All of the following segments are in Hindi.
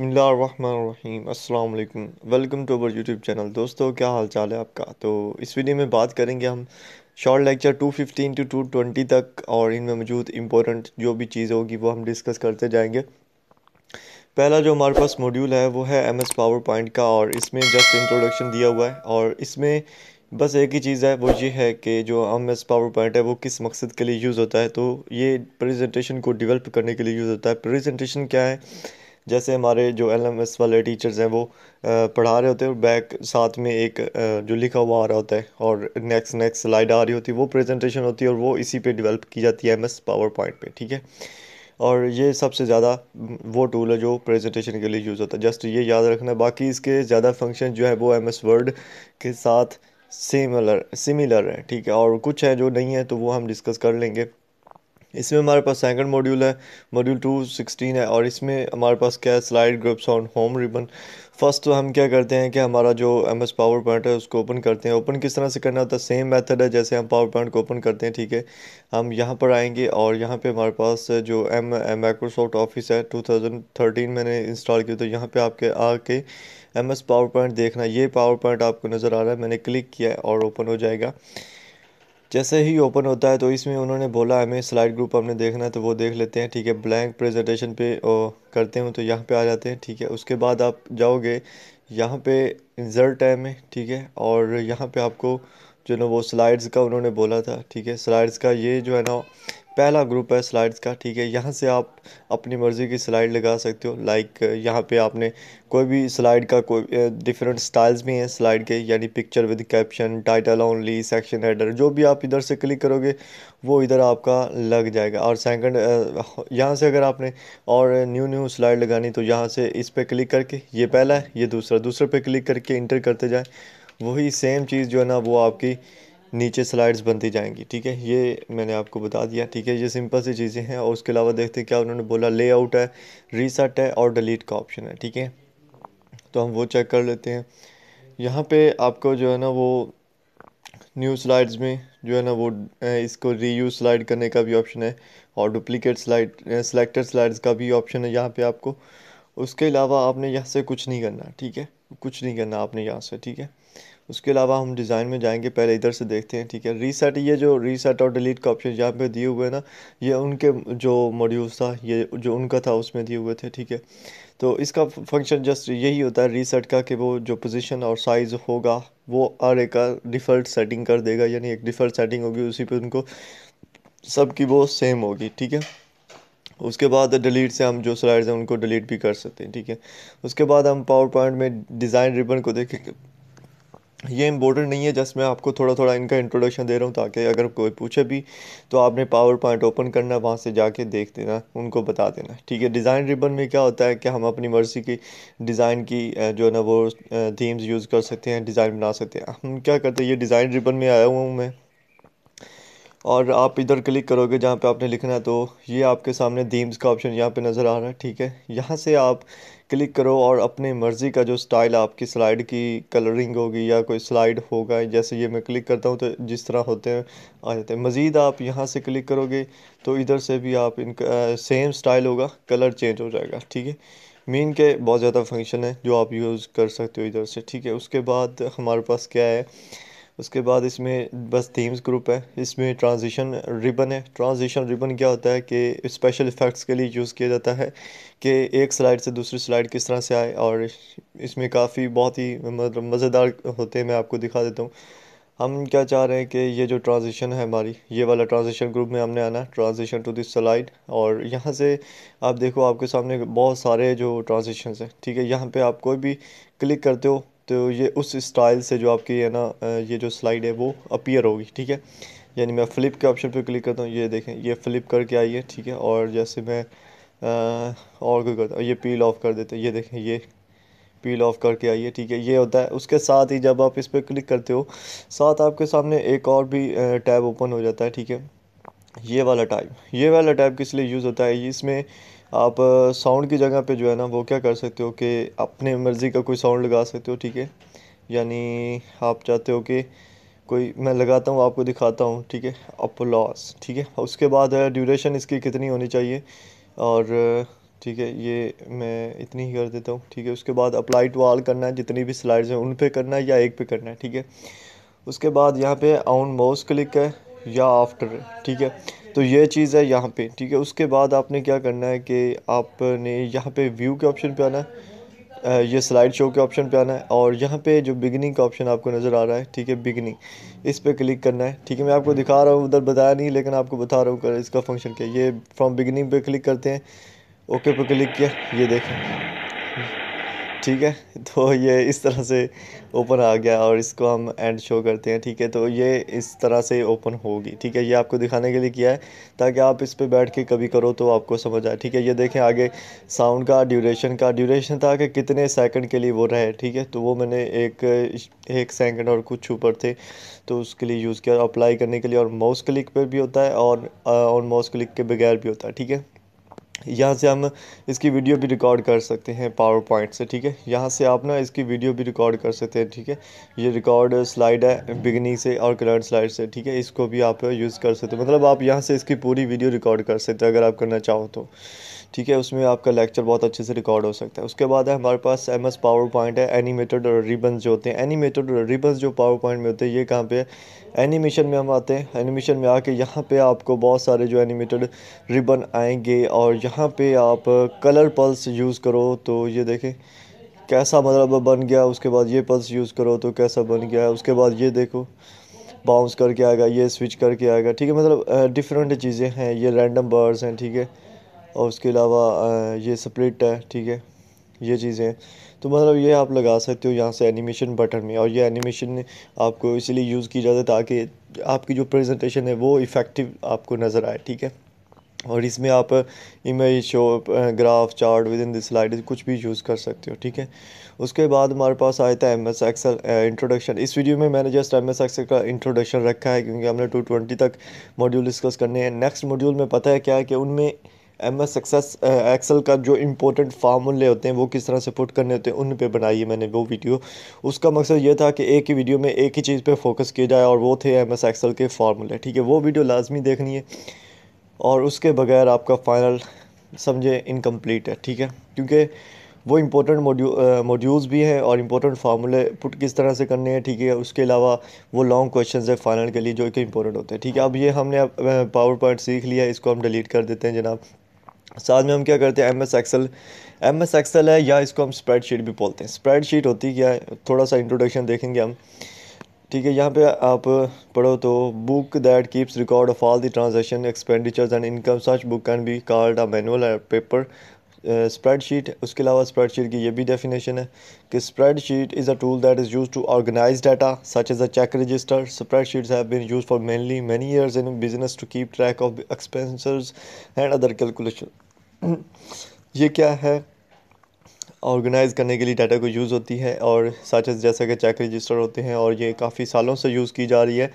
बसमिलीम अल्लाम welcome to our YouTube channel दोस्तों क्या हाल चाल है आपका तो इस वीडियो में बात करेंगे हम शॉर्ट लेक्चर 215 टू ट्वेंटी तक और इनमें मौजूद इम्पोर्टेंट जो भी चीज़ होगी वो हम डिस्कस करते जाएंगे पहला जो हमारे पास मॉड्यूल है वो है एम एस पावर पॉइंट का और इसमें जस्ट इंट्रोडक्शन दिया हुआ है और इसमें बस एक ही चीज़ है वो ये है कि जो एम एस पावर पॉइंट है वो किस मकसद के लिए यूज़ होता है तो ये प्रेजेंटेशन को डिवेल्प करने के लिए यूज़ होता है प्रेजेंटेशन क्या है जैसे हमारे जो एल वाले टीचर्स हैं वो पढ़ा रहे होते हैं और बैक साथ में एक जो लिखा हुआ आ रहा होता है और नेक्स्ट नेक्स्ट स्लाइड आ रही होती है वो प्रेजेंटेशन होती है और वो इसी पे डेवलप की जाती है एम एस पावर पॉइंट पर ठीक है और ये सबसे ज़्यादा वो टूल है जो प्रेजेंटेशन के लिए यूज़ होता है जस्ट ये याद रखना बाकी इसके ज़्यादा फंक्शन जो है वो एम एस वर्ड के साथ सिमिलर सिमिलर है ठीक है और कुछ है जो नहीं है तो वो हम डिस्कस कर लेंगे इसमें हमारे पास सेकंड मॉड्यूल है मॉड्यूल टू सिक्सटीन है और इसमें हमारे पास क्या है slide groups on home ribbon first तो हम क्या करते हैं कि हमारा जो एम एस पावर पॉइंट है उसको ओपन करते हैं ओपन किस तरह से करना होता है सेम मेथड है जैसे हम पावर पॉइंट को ओपन करते हैं ठीक है हम यहाँ पर आएंगे और यहाँ पे हमारे पास जो एम माइक्रोसॉफ्ट ऑफिस है 2013 मैंने इंस्टॉल किया तो यहाँ पे आपके आके एम एस पावर पॉइंट देखना ये पावर पॉइंट आपको नज़र आ रहा है मैंने क्लिक किया और ओपन हो जाएगा जैसे ही ओपन होता है तो इसमें उन्होंने बोला हमें स्लाइड ग्रुप हमने देखना है तो वो देख लेते हैं ठीक है ब्लैंक प्रेजेंटेशन पे करते हूँ तो यहाँ पे आ जाते हैं ठीक है उसके बाद आप जाओगे यहाँ पे इंजर्ट टाइम में ठीक है और यहाँ पे आपको जो ना वो स्लाइड्स का उन्होंने बोला था ठीक है स्लाइड्स का ये जो है ना पहला ग्रुप है स्लाइड्स का ठीक है यहाँ से आप अपनी मर्ज़ी की स्लाइड लगा सकते हो लाइक यहाँ पे आपने कोई भी स्लाइड का कोई डिफरेंट स्टाइल्स भी हैं स्लाइड के यानी picture with caption title only section header जो भी आप इधर से क्लिक करोगे वो इधर आपका लग जाएगा और सेकंड यहाँ से अगर आपने और न्यू न्यू स्लाइड लगानी तो यहाँ से इस पर क्लिक करके ये पहला है ये दूसरा दूसरे पर क्लिक करके इंटर करते जाएँ वही सेम चीज़ जो है ना वो आपकी नीचे स्लाइड्स बनती जाएंगी ठीक है ये मैंने आपको बता दिया ठीक है ये सिंपल सी चीज़ें हैं और उसके अलावा देखते हैं क्या उन्होंने बोला लेआउट है रीसेट है और डिलीट का ऑप्शन है ठीक है तो हम वो चेक कर लेते हैं यहाँ पे आपको जो है ना वो न्यू स्लाइड्स में जो है ना वो इसको रीयूज स्लाइड करने का भी ऑप्शन है और डुप्लीकेट स्लाइड सेलेक्टेड स्लाइड्स का भी ऑप्शन है यहाँ पर आपको उसके अलावा आपने यहाँ से कुछ नहीं करना ठीक है कुछ नहीं करना आपने यहाँ से ठीक है उसके अलावा हम डिज़ाइन में जाएंगे पहले इधर से देखते हैं ठीक है रीसेट ये जो रीसेट और डिलीट का ऑप्शन यहाँ पे दिए हुए हैं ना ये उनके जो मॉड्यूल्स था ये जो उनका था उसमें दिए हुए थे ठीक है तो इसका फंक्शन जस्ट यही होता है रीसेट का कि वो जो पोजीशन और साइज़ होगा वो आर का डिफ़ल्ट सेटिंग कर देगा यानी एक डिफल्ट सेटिंग होगी उसी पर उनको सबकी वो सेम होगी ठीक है उसके बाद डिलीट से हम जो स्लाइड्स हैं उनको डिलीट भी कर सकते हैं ठीक है उसके बाद हम पावर पॉइंट में डिज़ाइन रिबन को देखेंगे ये इम्पोर्टेंट नहीं है जस्ट मैं आपको थोड़ा थोड़ा इनका इंट्रोडक्शन दे रहा हूँ ताकि अगर कोई पूछे भी तो आपने पावर पॉइंट ओपन करना वहाँ से जाके देख देना उनको बता देना ठीक है डिज़ाइन रिबन में क्या होता है कि हम अपनी मर्ज़ी की डिज़ाइन की जो है ना वो थीम्स यूज़ कर सकते हैं डिज़ाइन बना सकते हैं हम क्या करते हैं ये डिज़ाइन रिबन में आया हुआ हूँ मैं और आप इधर क्लिक करोगे जहाँ पे आपने लिखना है तो ये आपके सामने थीम्स का ऑप्शन यहाँ पे नज़र आ रहा है ठीक है यहाँ से आप क्लिक करो और अपनी मर्ज़ी का जो स्टाइल आपकी स्लाइड की कलरिंग होगी या कोई स्लाइड होगा जैसे ये मैं क्लिक करता हूँ तो जिस तरह होते हैं आ जाते हैं मज़ीद आप यहाँ से क्लिक करोगे तो इधर से भी आप इनका सेम स्टाइल होगा कलर चेंज हो जाएगा ठीक है मीन के बहुत ज़्यादा फंक्शन है जो आप यूज़ कर सकते हो इधर से ठीक है उसके बाद हमारे पास क्या है उसके बाद इसमें बस थीम्स ग्रुप है इसमें ट्रांजिशन रिबन है ट्रांजिशन रिबन क्या होता है कि स्पेशल इफ़ेक्ट्स के लिए यूज़ किया जाता है कि एक स्लाइड से दूसरी स्लाइड किस तरह से आए और इसमें काफ़ी बहुत ही मतलब मज़ेदार होते हैं मैं आपको दिखा देता हूँ हम क्या चाह रहे हैं कि ये जो ट्रांजिशन है हमारी ये वाला ट्रांजिशन ग्रुप में हमने आना ट्रांजिशन टू दिस स्लाइड और यहाँ से आप देखो आपके सामने बहुत सारे जो ट्रांजिशन हैं ठीक है यहाँ पे आप कोई भी क्लिक करते हो तो ये उस स्टाइल से जो आपकी है ना ये जो स्लाइड है वो अपीयर होगी ठीक है यानी मैं फ़्लिप के ऑप्शन पे क्लिक करता हूँ ये देखें ये फ़्लिप करके आई है ठीक है और जैसे मैं आ, और कोई करता हूँ ये पील ऑफ कर देते हैं ये देखें ये पील ऑफ करके आइए ठीक है ये होता है उसके साथ ही जब आप इस पर क्लिक करते हो साथ आपके सामने एक और भी टैब ओपन हो जाता है ठीक है ये वाला टैब ये वाला टैब किस लिए यूज़ होता है इसमें आप साउंड की जगह पे जो है ना वो क्या कर सकते हो कि अपने मर्ज़ी का कोई साउंड लगा सकते हो ठीक है यानी आप चाहते हो कि कोई मैं लगाता हूँ आपको दिखाता हूँ ठीक है अपलॉस ठीक है उसके बाद है ड्यूरेशन इसकी कितनी होनी चाहिए और ठीक है ये मैं इतनी ही कर देता हूँ ठीक है उसके बाद अप्लाई टू ऑल करना है जितनी भी स्लाइड्स हैं उन पे करना है या एक पे करना है ठीक है उसके बाद यहाँ पे ऑन माउस क्लिक है या आफ्टर ठीक है तो ये चीज़ है यहाँ पे ठीक है उसके बाद आपने क्या करना है कि आपने यहाँ पे व्यू के ऑप्शन पे आना है ये स्लाइड शो के ऑप्शन पे आना है और यहाँ पे जो बिगनिंग का ऑप्शन आपको नज़र आ रहा है ठीक है बिगनिंग इस पर क्लिक करना है ठीक है मैं आपको दिखा रहा हूँ उधर बताया नहीं लेकिन आपको बता रहा हूँ इसका फंक्शन क्या ये फ्रॉम बिगनिंग पर क्लिक करते हैं ओके पर क्लिक किया ये देखें ठीक है तो ये इस तरह से ओपन आ गया और इसको हम एंड शो करते हैं ठीक है तो ये इस तरह से ओपन होगी ठीक है ये आपको दिखाने के लिए किया है ताकि आप इस पे बैठ के कभी करो तो आपको समझ आए ठीक है ये देखें आगे साउंड का ड्यूरेशन का ड्यूरेशन था कि कितने सेकंड के लिए वो रहे ठीक है तो वो मैंने एक एक सेकंड और कुछ ऊपर थे तो उसके लिए यूज़ किया अप्लाई करने के लिए और माउस क्लिक पर भी होता है और ऑन माउस क्लिक के बगैर भी होता है ठीक है यहाँ से हम इसकी वीडियो भी रिकॉर्ड कर सकते हैं पावर पॉइंट से ठीक है यहाँ से आप ना इसकी वीडियो भी रिकॉर्ड कर सकते हैं ठीक है ये रिकॉर्ड स्लाइड है बिगनिंग से और करंट स्लाइड से ठीक है इसको भी आप यूज़ कर सकते हो मतलब आप यहाँ से इसकी पूरी वीडियो रिकॉर्ड कर सकते हैं अगर आप करना चाहो तो ठीक है उसमें आपका लेक्चर बहुत अच्छे से रिकॉर्ड हो सकता है उसके बाद है हमारे पास एम एस पावर पॉइंट है एनीमेटेड रिबन जो होते हैं एनीमेटेड रिबन जो पावर पॉइंट में होते हैं ये कहाँ पे एनिमेशन में हम आते हैं एनिमेशन में आके यहाँ पे आपको बहुत सारे जो एनिमेटेड रिबन आएंगे और यहाँ पे आप कलर पल्स यूज़ करो तो ये देखें कैसा मतलब बन गया उसके बाद ये पल्स यूज़ करो तो कैसा बन गया उसके बाद ये देखो बाउंस करके आएगा ये स्विच करके आएगा ठीक है मतलब डिफरेंट चीज़ें हैं ये रैंडम बर्ड्स हैं ठीक है और उसके अलावा ये स्प्लिट है ठीक है ये चीज़ें तो मतलब ये आप लगा सकते हो यहाँ से एनिमेशन बटन में और ये एनिमेशन आपको इसलिए यूज़ की जाता है ताकि आपकी जो प्रेजेंटेशन है वो इफ़ेक्टिव आपको नज़र आए ठीक है और इसमें आप image show graph chart with in this slide कुछ भी यूज़ कर सकते हो ठीक है उसके बाद हमारे पास आया था एम एस एक्सल इंट्रोडक्शन इस वीडियो में मैंने जस्ट एम एस एक्सल का इंट्रोडक्शन रखा है क्योंकि हमने टू ट्वेंटी तक मॉड्यूल डिस्कस करने हैं नेक्स्ट मॉड्यूल में पता है क्या है कि उनमें एम एस सक्सेस एक्सल का जो इम्पोर्टेंट फार्मूले होते हैं वो किस तरह से पुट करने होते हैं उन पे बनाई है मैंने वो वीडियो उसका मकसद ये था कि एक ही वीडियो में एक ही चीज़ पे फोकस किया जाए और वो थे एम एस एक्सल के फार्मूले ठीक है वो वीडियो लाजमी देखनी है और उसके बगैर आपका फाइनल समझे इनकम्प्लीट है ठीक है क्योंकि वो इम्पोर्टेंट मॉड्यूल्स uh, भी हैं और इम्पोर्टेंट फार्मूले पुट किस तरह से करने हैं ठीक है उसके अलावा वो लॉन्ग क्वेश्चंस है फाइनल के लिए जो कि इम्पोर्टेंट होते हैं ठीक है अब ये हमने पावर uh, पॉइंट सीख लिया इसको हम डिलीट कर देते हैं जनाब साथ में हम क्या करते हैं M S Excel M S Excel है या इसको हम स्प्रेड शीट भी बोलते हैं स्प्रेड शीट होती क्या है थोड़ा सा इंट्रोडक्शन देखेंगे हम ठीक है यहाँ पे आप पढ़ो तो book that keeps record of all the transaction expenditures and income such book can be called a manual paper spreadsheet उसके अलावा स्प्रेडशीट की ये भी डेफिनेशन है कि spreadsheet is a tool that is use to organise data such as a cheque register spreadsheets have been use for mainly many years in business to keep track of expenses and other calculation ये क्या है ऑर्गेनाइज़ करने के लिए डाटा को यूज़ होती है और सच जैसा कि चेक रजिस्टर होते हैं और ये काफ़ी सालों से यूज़ की जा रही है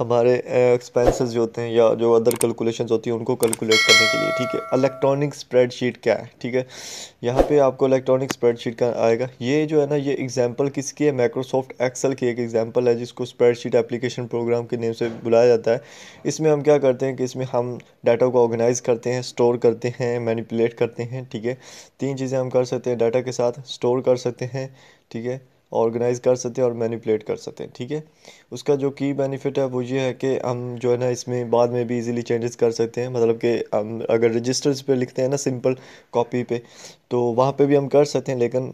हमारे एक्सपेंसेस जो होते हैं या जो अदर कैलकुलेशन होती हैं उनको कैलकुलेट करने के लिए ठीक है इलेक्ट्रॉनिक स्प्रेडशीट क्या है ठीक है यहाँ पे आपको इलेक्ट्रॉनिक स्प्रेडशीट का आएगा ये जो है ना ये एग्जांपल किसकी है माइक्रोसॉफ्ट एक्सेल की एक एग्जांपल है जिसको स्प्रेडशीट एप्लीकेशन प्रोग्राम के नेम से बुलाया जाता है इसमें हम क्या करते हैं कि इसमें हम डाटा को ऑर्गेनाइज़ करते हैं स्टोर करते हैं मैनिपुलेट करते हैं ठीक है तीन चीज़ें हम कर सकते हैं डाटा के साथ स्टोर कर सकते हैं ठीक है ऑर्गेनाइज कर सकते हैं और मैनिपुलेट कर सकते हैं ठीक है उसका जो की बेनिफिट है वो ये है कि हम जो है ना इसमें बाद में भी इजीली चेंजेस कर सकते हैं मतलब कि हम अगर रजिस्टर्स पे लिखते हैं ना सिंपल कॉपी पे तो वहाँ पे भी हम कर सकते हैं लेकिन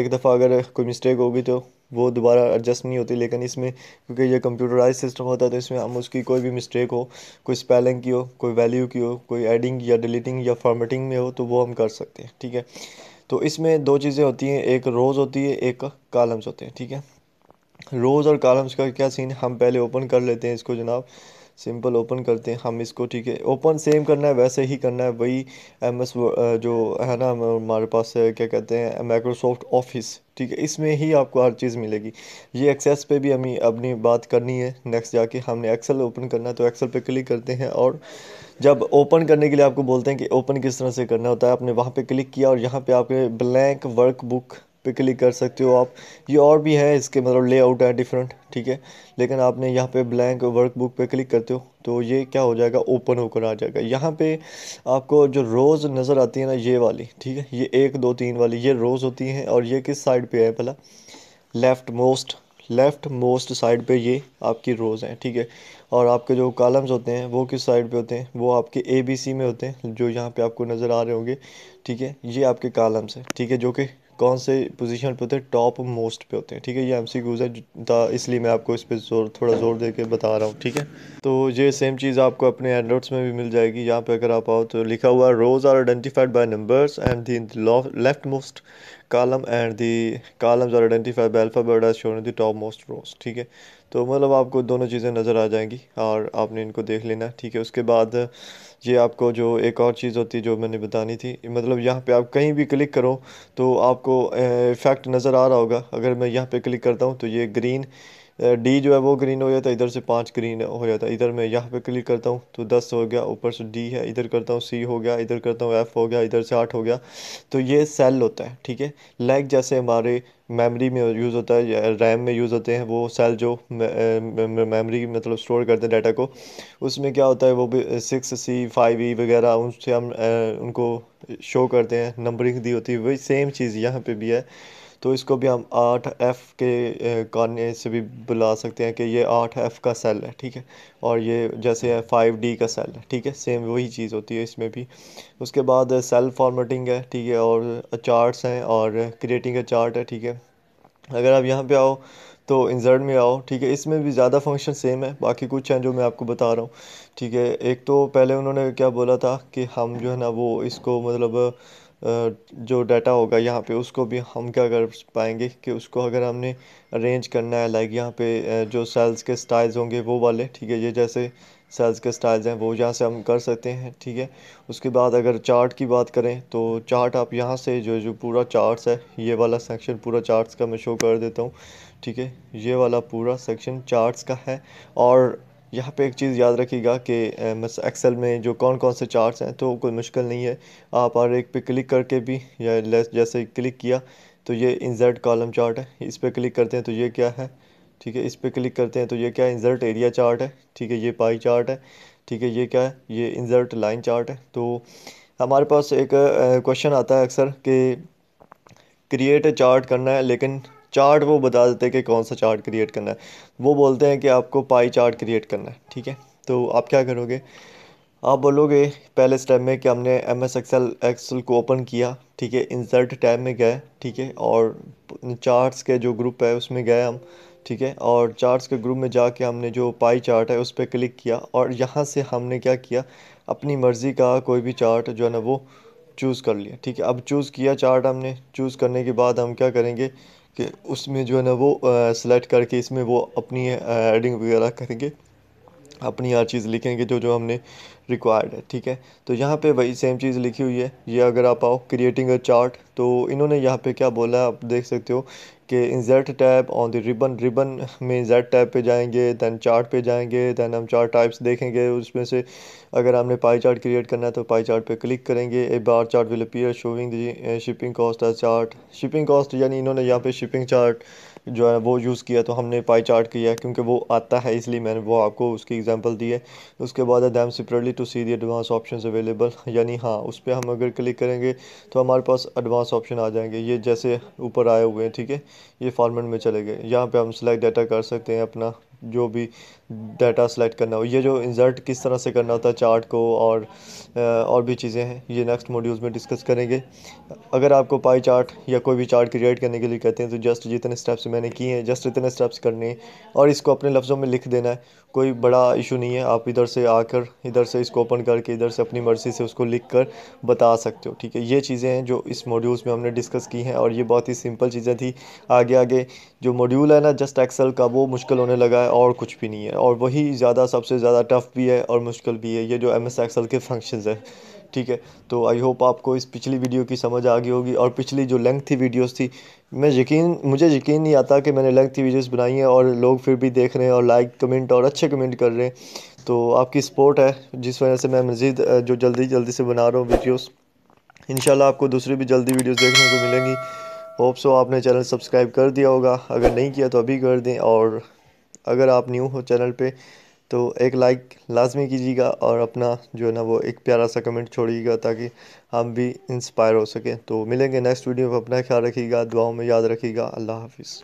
एक दफ़ा अगर कोई मिस्टेक होगी तो वो दोबारा एडजस्ट नहीं होती लेकिन इसमें क्योंकि ये कंप्यूटराइज सिस्टम होता है तो इसमें हम उसकी कोई भी मिस्टेक हो कोई स्पेलिंग की हो कोई वैल्यू की हो कोई एडिंग या डिलीटिंग या फॉर्मेटिंग में हो तो वो हम कर सकते हैं ठीक है तो इसमें दो चीज़ें होती हैं एक रोज़ होती है एक कॉलम्स होते हैं ठीक है रोज़ और कॉलम्स का क्या सीन हम पहले ओपन कर लेते हैं इसको जनाब सिंपल ओपन करते हैं हम इसको ठीक है ओपन सेम करना है वैसे ही करना है वही एम एस जो है ना हमारे पास क्या कहते हैं माइक्रोसॉफ्ट ऑफिस ठीक है इसमें ही आपको हर चीज़ मिलेगी ये एक्सेस पे भी हमें अपनी बात करनी है नेक्स्ट जाके हमने एक्सेल ओपन करना है तो एक्सेल पे क्लिक करते हैं और जब ओपन करने के लिए आपको बोलते हैं कि ओपन किस तरह से करना होता है आपने वहाँ पे क्लिक किया और यहाँ पे आपके ब्लैंक वर्क पे क्लिक कर सकते हो आप ये और भी है इसके मतलब लेआउट है डिफरेंट ठीक है लेकिन आपने यहाँ पे ब्लैंक वर्कबुक पे क्लिक करते हो तो ये क्या हो जाएगा ओपन होकर आ जाएगा यहाँ पे आपको जो रोज़ नज़र आती है ना ये वाली ठीक है ये एक दो तीन वाली ये रोज़ होती हैं और ये किस साइड पर है भला left most left most side पे ये आपकी रोज़ हैं ठीक है और आपके जो कॉलम्स होते हैं वो किस साइड पे होते हैं वो आपके ए बी सी में होते हैं जो यहाँ पे आपको नज़र आ रहे होंगे ठीक है ये आपके कॉलम्स हैं ठीक है जो कि कौन से पोजीशन पे होते हैं टॉप मोस्ट पे होते हैं ठीक है ये एम सी क्यूज़ है था इसलिए मैं आपको इस पर जोर थोड़ा जोर दे के बता रहा हूँ ठीक है तो ये सेम चीज़ आपको अपने एंड्रॉइड्स में भी मिल जाएगी यहाँ पे अगर आप आओ तो लिखा हुआ rows are identified by numbers and the leftmost column and the columns are identified by alphabet as shown the topmost rows ठीक है तो मतलब आपको दोनों चीज़ें नज़र आ जाएंगी और आपने इनको देख लेना ठीक है उसके बाद ये आपको जो एक और चीज़ होती है जो मैंने बतानी थी मतलब यहाँ पे आप कहीं भी क्लिक करो तो आपको इफ़ेक्ट नज़र आ रहा होगा अगर मैं यहाँ पे क्लिक करता हूँ तो ये ग्रीन डी जो है वो ग्रीन हो जाता है इधर से पाँच ग्रीन हो जाता है इधर मैं यहाँ पे क्लिक करता हूँ तो दस हो गया ऊपर से डी है इधर करता हूँ सी हो गया इधर करता हूँ एफ़ हो गया इधर से आठ हो गया तो ये सेल होता है ठीक है लैग जैसे हमारे मेमोरी में यूज़ होता है रैम में यूज़ होते हैं वो सेल जो मेमोरी मतलब स्टोर करते हैं डाटा को उसमें क्या होता है वो भी सिक्स सी फाइव ई वगैरह उनसे हम उनको शो करते हैं नंबरिंग दी होती है वही सेम चीज़ यहाँ पे भी है तो इसको भी हम आठ एफ़ के कहने से भी बुला सकते हैं कि ये आठ एफ़ का सेल है ठीक है और ये जैसे है फाइव डी का सेल है ठीक है सेम वही चीज़ होती है इसमें भी उसके बाद सेल फॉर्मेटिंग है ठीक है और चार्ट्स हैं और क्रिएटिंग का चार्ट है ठीक है अगर आप यहाँ पर आओ तो इंजर्ट में आओ ठीक है इसमें भी ज़्यादा फंक्शन सेम है बाकी कुछ हैं जो मैं आपको बता रहा हूँ ठीक है एक तो पहले उन्होंने क्या बोला था कि हम जो है ना वो इसको मतलब जो डाटा होगा यहाँ पे उसको भी हम क्या कर पाएंगे कि उसको अगर हमने अरेंज करना है लाइक यहाँ पे जो सेल्स के स्टाइल्स होंगे वो वाले ठीक है ये जैसे सेल्स के स्टाइल्स हैं वो यहाँ से हम कर सकते हैं ठीक है उसके बाद अगर चार्ट की बात करें तो चार्ट आप यहाँ से जो जो पूरा चार्ट है ये वाला सेक्शन पूरा चार्ट का मैं शो कर देता हूँ ठीक है ये वाला पूरा सेक्शन चार्ट्स का है और यहाँ पे एक चीज़ याद रखिएगा कि बस एक्सेल में जो कौन कौन से चार्ट्स हैं तो कोई मुश्किल नहीं है आप और एक पे क्लिक करके भी या जैसे क्लिक किया तो ये इंसर्ट कॉलम चार्ट है इस पर क्लिक करते हैं तो ये क्या है ठीक है इस पर क्लिक करते हैं तो ये क्या है इंसर्ट एरिया चार्ट है ठीक है ये पाई चार्ट है ठीक है ये क्या है ये इंसर्ट लाइन चार्ट है तो हमारे पास एक क्वेश्चन आता है अक्सर कि क्रिएट चार्ट करना है लेकिन चार्ट वो बता देते हैं कि कौन सा चार्ट क्रिएट करना है वो बोलते हैं कि आपको पाई चार्ट क्रिएट करना है ठीक है तो आप क्या करोगे आप बोलोगे पहले स्टेप में कि हमने एम एस एक्सल एक्सल को ओपन किया ठीक है इंसर्ट टैब में गए ठीक है और चार्ट्स के जो ग्रुप है उसमें गए हम ठीक है और चार्ट्स के ग्रुप में जाके हमने जो पाई चार्ट है उस पर क्लिक किया और यहाँ से हमने क्या किया अपनी मर्ज़ी का कोई भी चार्ट जो है ना वो चूज़ कर लिया ठीक है अब चूज़ किया चार्ट हमने चूज़ करने के बाद हम क्या करेंगे कि उसमें जो है ना वो सेलेक्ट करके इसमें वो अपनी एडिंग वगैरह करेंगे अपनी हर चीज़ लिखेंगे जो जो हमने रिक्वायर्ड है ठीक है तो यहाँ पे वही सेम चीज़ लिखी हुई है ये अगर आप आओ क्रिएटिंग अ चार्ट तो इन्होंने यहाँ पे क्या बोला है आप देख सकते हो कि insert tab on the ribbon ribbon में इंजर्ट टैब पे जाएंगे दैन चार्ट पे जाएंगे दैन हम चार टाइप्स देखेंगे उसमें से अगर हमने पाई चार्ट क्रिएट करना है तो पाई चार्ट पे क्लिक करेंगे a bar chart will appear showing the shipping cost as chart shipping cost यानी इन्होंने यहाँ पे शिपिंग चार्ट जो है वो यूज़ किया तो हमने पाई चार्ट किया क्योंकि वो आता है इसलिए मैंने वो आपको उसकी एग्जांपल दी है उसके बाद them separately to see the advance option available यानी हाँ उस पर हम अगर क्लिक करेंगे तो हमारे पास एडवांस ऑप्शन आ जाएंगे ये जैसे ऊपर आए हुए हैं ठीक है ये फॉर्मेट में चले गए यहाँ पर हम सिलेक्ट डाटा कर सकते हैं अपना जो भी डाटा सेलेक्ट करना हो ये जो इंसर्ट किस तरह से करना होता है चार्ट को और और भी चीज़ें हैं ये नेक्स्ट मॉड्यूल्स में डिस्कस करेंगे अगर आपको पाई चार्ट या कोई भी चार्ट क्रिएट करने के लिए कहते हैं तो जस्ट जितने स्टेप्स मैंने किए हैं जस्ट इतने स्टेप्स करने हैं और इसको अपने लफ्ज़ों में लिख देना है कोई बड़ा इशू नहीं है आप इधर से आकर इधर से इसको ओपन करके इधर से अपनी मर्ज़ी से उसको लिख कर बता सकते हो ठीक है ये चीज़ें हैं जो इस मॉड्यूल्स में हमने डिस्कस की हैं और ये बहुत ही सिंपल चीज़ें थी आगे आगे जो मॉड्यूल है ना जस्ट एक्सेल का वो मुश्किल होने लगा है और कुछ भी नहीं है और वही ज़्यादा सबसे ज़्यादा टफ़ भी है और मुश्किल भी है ये जो एम एस एक्सल के फंक्शन है ठीक है तो आई होप आपको इस पिछली वीडियो की समझ आ गई होगी और पिछली जो लेंथ थी वीडियोस थी मैं यकीन मुझे यकीन नहीं आता कि मैंने लेंथ थी वीडियोस बनाई हैं और लोग फिर भी देख रहे हैं और लाइक कमेंट और अच्छे कमेंट कर रहे हैं तो आपकी सपोर्ट है जिस वजह से मैं मज़ीद जो जल्दी जल्दी से बना रहा हूँ वीडियोज़ इन आपको दूसरी भी जल्दी वीडियोज़ देखने को मिलेंगी होप सो आपने चैनल सब्सक्राइब कर दिया होगा अगर नहीं किया तो अभी कर दें और अगर आप न्यू हो चैनल पे तो एक लाइक लाजमी कीजिएगा और अपना जो है ना वो एक प्यारा सा कमेंट छोड़िएगा ताकि हम भी इंस्पायर हो सकें तो मिलेंगे नेक्स्ट वीडियो में अपना ख्याल रखिएगा दुआओं में याद रखिएगा अल्लाह हाफिज़